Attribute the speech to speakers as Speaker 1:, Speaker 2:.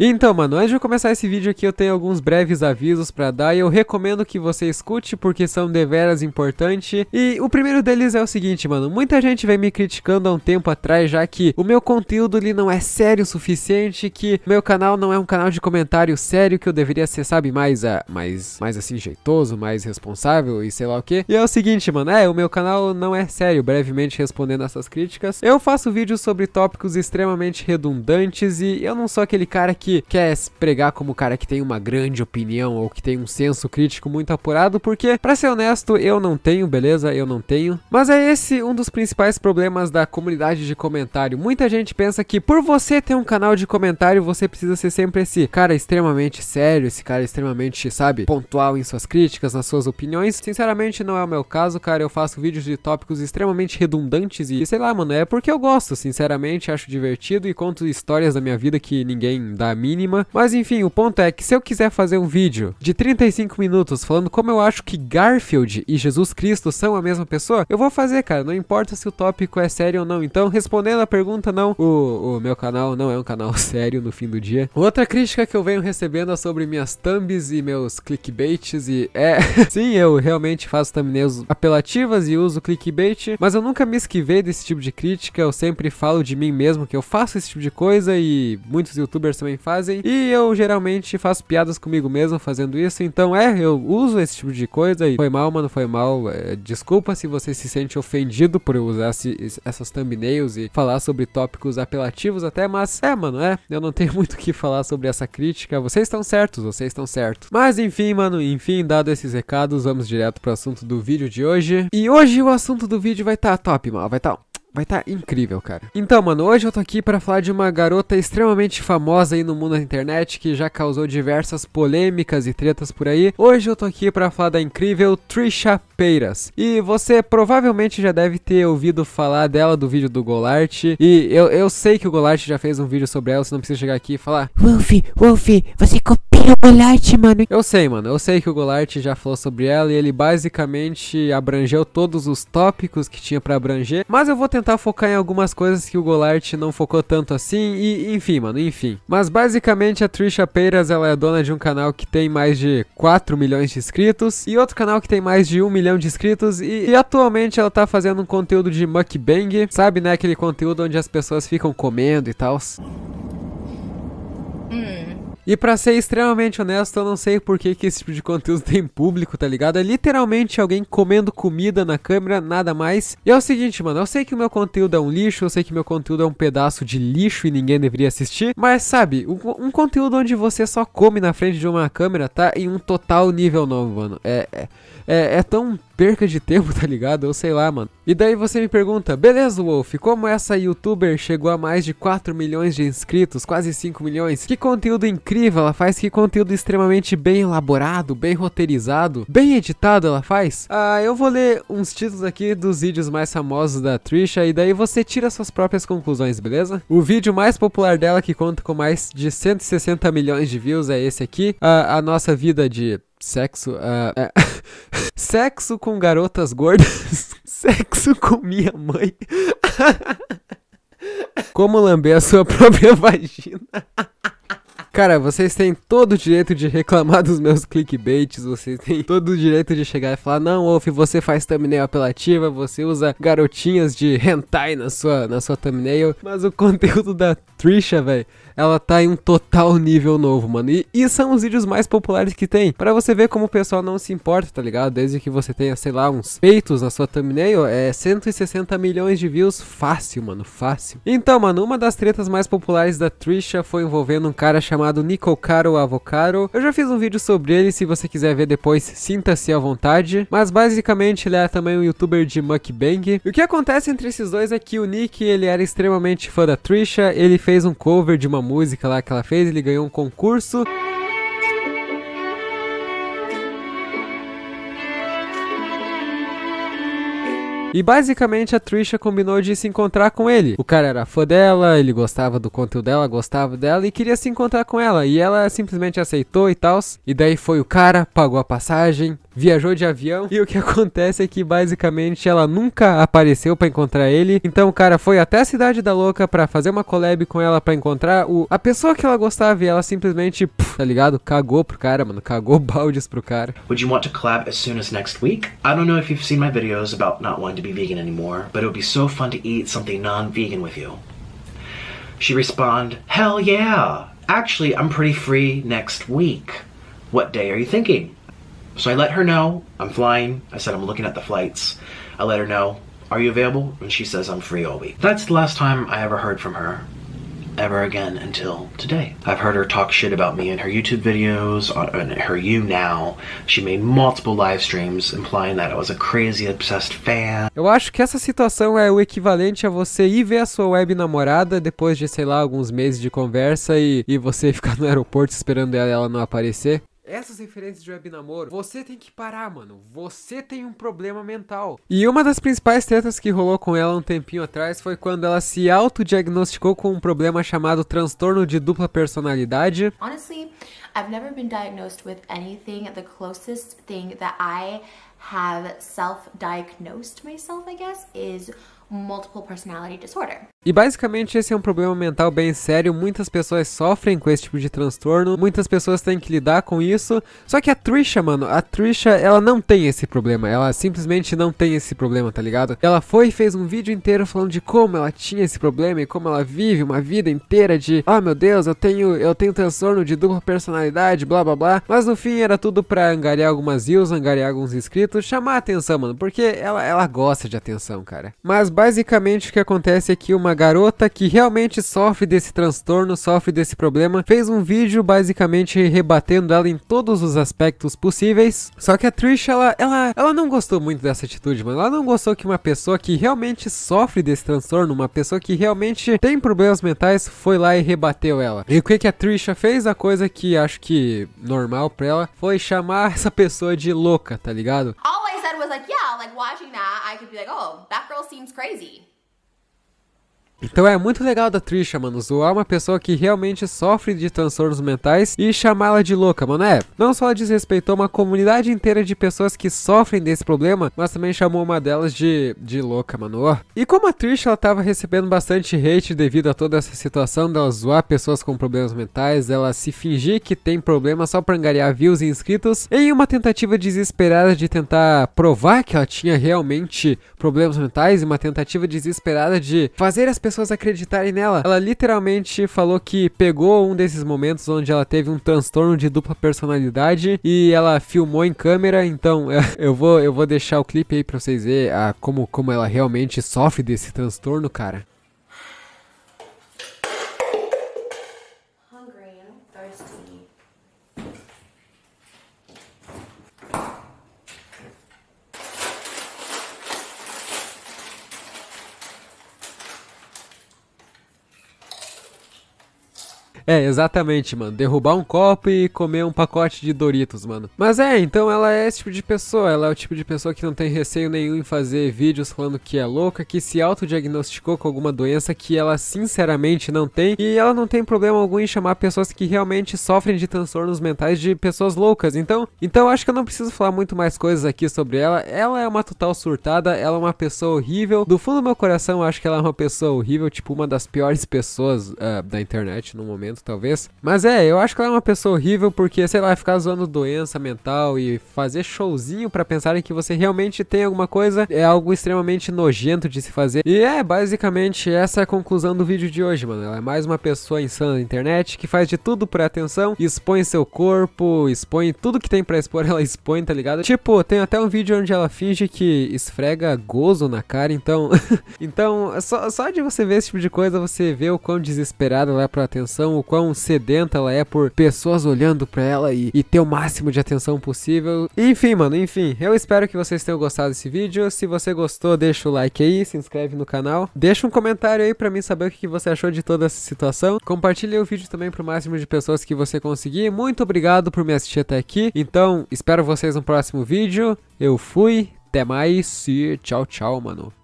Speaker 1: Então, mano, antes de começar esse vídeo aqui, eu tenho alguns breves avisos para dar e eu recomendo que você escute porque são deveras importante. E o primeiro deles é o seguinte, mano, muita gente vem me criticando há um tempo atrás já que o meu conteúdo ali não é sério o suficiente, que meu canal não é um canal de comentário sério, que eu deveria ser, sabe, mais, a, ah, mais, mais assim, jeitoso, mais responsável e sei lá o que. E é o seguinte, mano, é, o meu canal não é sério, brevemente respondendo essas críticas. Eu faço vídeos sobre tópicos extremamente redundantes e eu não sou aquele cara que que quer se pregar como cara que tem uma grande opinião ou que tem um senso crítico muito apurado, porque, para ser honesto, eu não tenho, beleza? Eu não tenho. Mas é esse um dos principais problemas da comunidade de comentário. Muita gente pensa que por você ter um canal de comentário, você precisa ser sempre esse cara extremamente sério, esse cara extremamente, sabe, pontual em suas críticas, nas suas opiniões. Sinceramente, não é o meu caso, cara. Eu faço vídeos de tópicos extremamente redundantes e sei lá, mano, é porque eu gosto, sinceramente, acho divertido e conto histórias da minha vida que ninguém dá mínima. Mas enfim, o ponto é que se eu quiser fazer um vídeo de 35 minutos falando como eu acho que Garfield e Jesus Cristo são a mesma pessoa, eu vou fazer, cara. Não importa se o tópico é sério ou não. Então, respondendo a pergunta, não. O, o meu canal não é um canal sério no fim do dia. Outra crítica que eu venho recebendo é sobre minhas thumbs e meus clickbaits e é... Sim, eu realmente faço thumbnails apelativas e uso clickbait, mas eu nunca me esquivei desse tipo de crítica. Eu sempre falo de mim mesmo que eu faço esse tipo de coisa e muitos youtubers também fazem fazem. E eu geralmente faço piadas comigo mesmo fazendo isso. Então é, eu uso esse tipo de coisa. E foi mal, mano, foi mal. É, desculpa se você se sente ofendido por eu usar essas thumbnails e falar sobre tópicos apelativos até. Mas é, mano, é. Eu não tenho muito o que falar sobre essa crítica. Vocês estão certos, vocês estão certos. Mas enfim, mano, enfim, dado esses recados, vamos direto pro assunto do vídeo de hoje. E hoje o assunto do vídeo vai estar tá top, mano. Vai estar tá Vai estar tá incrível, cara. Então, mano, hoje eu tô aqui para falar de uma garota extremamente famosa aí no mundo da internet que já causou diversas polêmicas e tretas por aí. Hoje eu tô aqui para falar da incrível Trisha Peiras. E você provavelmente já deve ter ouvido falar dela do vídeo do Golart. E eu, eu sei que o Golart já fez um vídeo sobre ela, você não precisa chegar aqui e falar: Wolf, Wolf, você copiou o Golart, mano. Eu sei, mano. Eu sei que o Golart já falou sobre ela e ele basicamente abrangeu todos os tópicos que tinha para abranger. Mas eu vou tentar focar em algumas coisas que o Golart não focou tanto assim e enfim, mano, enfim. Mas basicamente a Trisha Peiras, ela é dona de um canal que tem mais de 4 milhões de inscritos e outro canal que tem mais de 1 milhão de inscritos e, e atualmente ela tá fazendo um conteúdo de mukbang, sabe, né? Aquele conteúdo onde as pessoas ficam comendo e tal. E para ser extremamente honesto, eu não sei por que, que esse tipo de conteúdo tem público, tá ligado? É literalmente alguém comendo comida na câmera, nada mais. E é o seguinte, mano, eu sei que o meu conteúdo é um lixo, eu sei que meu conteúdo é um pedaço de lixo e ninguém deveria assistir, mas sabe, um, um conteúdo onde você só come na frente de uma câmera tá em um total nível novo, mano. É, é, é, é tão perca de tempo, tá ligado? Ou sei lá, mano. E daí você me pergunta, beleza, Wolf, como essa youtuber chegou a mais de 4 milhões de inscritos, quase 5 milhões? Que conteúdo incrível! incrível, ela faz que conteúdo extremamente bem elaborado, bem roteirizado, bem editado ela faz. Ah, eu vou ler uns títulos aqui dos vídeos mais famosos da Trisha e daí você tira suas próprias conclusões, beleza? O vídeo mais popular dela que conta com mais de 160 milhões de views é esse aqui, a, ah, a nossa vida de sexo, uh, é. sexo com garotas gordas, sexo com minha mãe. Como lamber a sua própria vagina. Cara, vocês têm todo o direito de reclamar dos meus clickbaits, vocês têm todo o direito de chegar e falar: não, Wolf, você faz thumbnail apelativa, você usa garotinhas de hentai na sua, na sua thumbnail, mas o conteúdo da Trisha, velho ela tá em um total nível novo, mano. E, e são os vídeos mais populares que tem. Pra você ver como o pessoal não se importa, tá ligado? Desde que você tenha, sei lá, uns peitos na sua thumbnail, é 160 milhões de views fácil, mano, fácil. Então, mano, uma das tretas mais populares da Trisha foi envolvendo um cara chamado Nico Caro Avocaro. Eu já fiz um vídeo sobre ele, se você quiser ver depois, sinta-se à vontade. Mas basicamente ele é também um youtuber de mukbang. E o que acontece entre esses dois é que o Nick, ele era extremamente fã da Trisha, ele fez um cover de uma música lá que ela fez, ele ganhou um concurso. E basicamente a Trisha combinou de se encontrar com ele. O cara era fã dela, ele gostava do conteúdo dela, gostava dela e queria se encontrar com ela. E ela simplesmente aceitou e tal. E daí foi o cara, pagou a passagem, viajou de avião e o que acontece é que basicamente ela nunca apareceu para encontrar ele. Então o cara foi até a cidade da louca para fazer uma collab com ela para encontrar o a pessoa que ela gostava e ela simplesmente, puf, tá ligado? Cagou pro cara, mano, cagou baldes pro cara. Would you want to collab as soon as next week? I don't know if you've seen my videos about not wanting to be vegan anymore, but it would be so fun to eat something non-vegan with you. She responded, "Hell yeah. Actually, I'm pretty free next week. What day are you thinking?" So I let her know I'm flying. I said I'm looking at the flights. I let her know, are you available? And she says I'm free all week. That's the last time I ever heard from her ever again until today. I've heard her talk shit about me in her YouTube videos, on, her You Now. She made multiple live streams implying that I was a crazy obsessed fan. Eu acho que essa situação é o equivalente a você ir ver a sua web namorada depois de, sei lá, alguns meses de conversa e, e você ficar no aeroporto esperando ela, ela não aparecer. essas referências de web namoro, você tem que parar, mano. Você tem um problema mental. E uma das principais tretas que rolou com ela um tempinho atrás foi quando ela se autodiagnosticou com um problema chamado transtorno de dupla personalidade. Honestly, I've never been diagnosed with anything. The closest thing that I have self-diagnosed myself, I guess, is multiple personality disorder. E basicamente esse é um problema mental bem sério, muitas pessoas sofrem com esse tipo de transtorno, muitas pessoas têm que lidar com isso. Só que a Trisha, mano, a Trisha, ela não tem esse problema, ela simplesmente não tem esse problema, tá ligado? Ela foi e fez um vídeo inteiro falando de como ela tinha esse problema e como ela vive uma vida inteira de, ah, oh, meu Deus, eu tenho, eu tenho transtorno de dupla personalidade, blá blá blá. Mas no fim era tudo pra angariar algumas views, angariar alguns inscritos, chamar a atenção, mano, porque ela ela gosta de atenção, cara. Mas basicamente o que acontece é que uma garota que realmente sofre desse transtorno, sofre desse problema, fez um vídeo basicamente rebatendo ela em todos os aspectos possíveis. Só que a Trish, ela, ela, ela não gostou muito dessa atitude, mano. Ela não gostou que uma pessoa que realmente sofre desse transtorno, uma pessoa que realmente tem problemas mentais, foi lá e rebateu ela. E o que, que a Trisha fez? A coisa que acho que normal pra ela foi chamar essa pessoa de louca, tá ligado? Oh! like watching that, I could be like, oh, that girl seems crazy. Então é muito legal da Trisha, mano, zoar uma pessoa que realmente sofre de transtornos mentais e chamá-la de louca, mano. É, não só ela desrespeitou uma comunidade inteira de pessoas que sofrem desse problema, mas também chamou uma delas de, de louca, mano. Oh. E como a Trisha, ela tava recebendo bastante hate devido a toda essa situação dela zoar pessoas com problemas mentais, ela se fingir que tem problema só pra angariar views e inscritos, em uma tentativa desesperada de tentar provar que ela tinha realmente problemas mentais, e uma tentativa desesperada de fazer as pessoas pessoas acreditarem nela. Ela literalmente falou que pegou um desses momentos onde ela teve um transtorno de dupla personalidade e ela filmou em câmera, então eu vou eu vou deixar o clipe aí para vocês verem a, ah, como como ela realmente sofre desse transtorno, cara. É, exatamente, mano. Derrubar um copo e comer um pacote de Doritos, mano. Mas é, então ela é esse tipo de pessoa. Ela é o tipo de pessoa que não tem receio nenhum em fazer vídeos falando que é louca, que se autodiagnosticou com alguma doença que ela sinceramente não tem. E ela não tem problema algum em chamar pessoas que realmente sofrem de transtornos mentais de pessoas loucas. Então, então acho que eu não preciso falar muito mais coisas aqui sobre ela. Ela é uma total surtada, ela é uma pessoa horrível. Do fundo do meu coração, acho que ela é uma pessoa horrível, tipo uma das piores pessoas uh, da internet no momento talvez. Mas é, eu acho que ela é uma pessoa horrível porque, sei lá, ficar zoando doença mental e fazer showzinho para pensarem que você realmente tem alguma coisa é algo extremamente nojento de se fazer. E é, basicamente, essa é a conclusão do vídeo de hoje, mano. Ela é mais uma pessoa insana na internet que faz de tudo por atenção, expõe seu corpo, expõe tudo que tem pra expor, ela expõe, tá ligado? Tipo, tem até um vídeo onde ela finge que esfrega gozo na cara, então. então, só, só de você ver esse tipo de coisa, você vê o quão desesperada ela é por atenção, o quão sedenta ela é por pessoas olhando para ela e, e ter o máximo de atenção possível. Enfim, mano, enfim, eu espero que vocês tenham gostado desse vídeo. Se você gostou, deixa o like aí, se inscreve no canal, deixa um comentário aí para mim saber o que você achou de toda essa situação. Compartilhe o vídeo também pro máximo de pessoas que você conseguir. Muito obrigado por me assistir até aqui. Então, espero vocês no próximo vídeo. Eu fui, até mais e tchau, tchau, mano.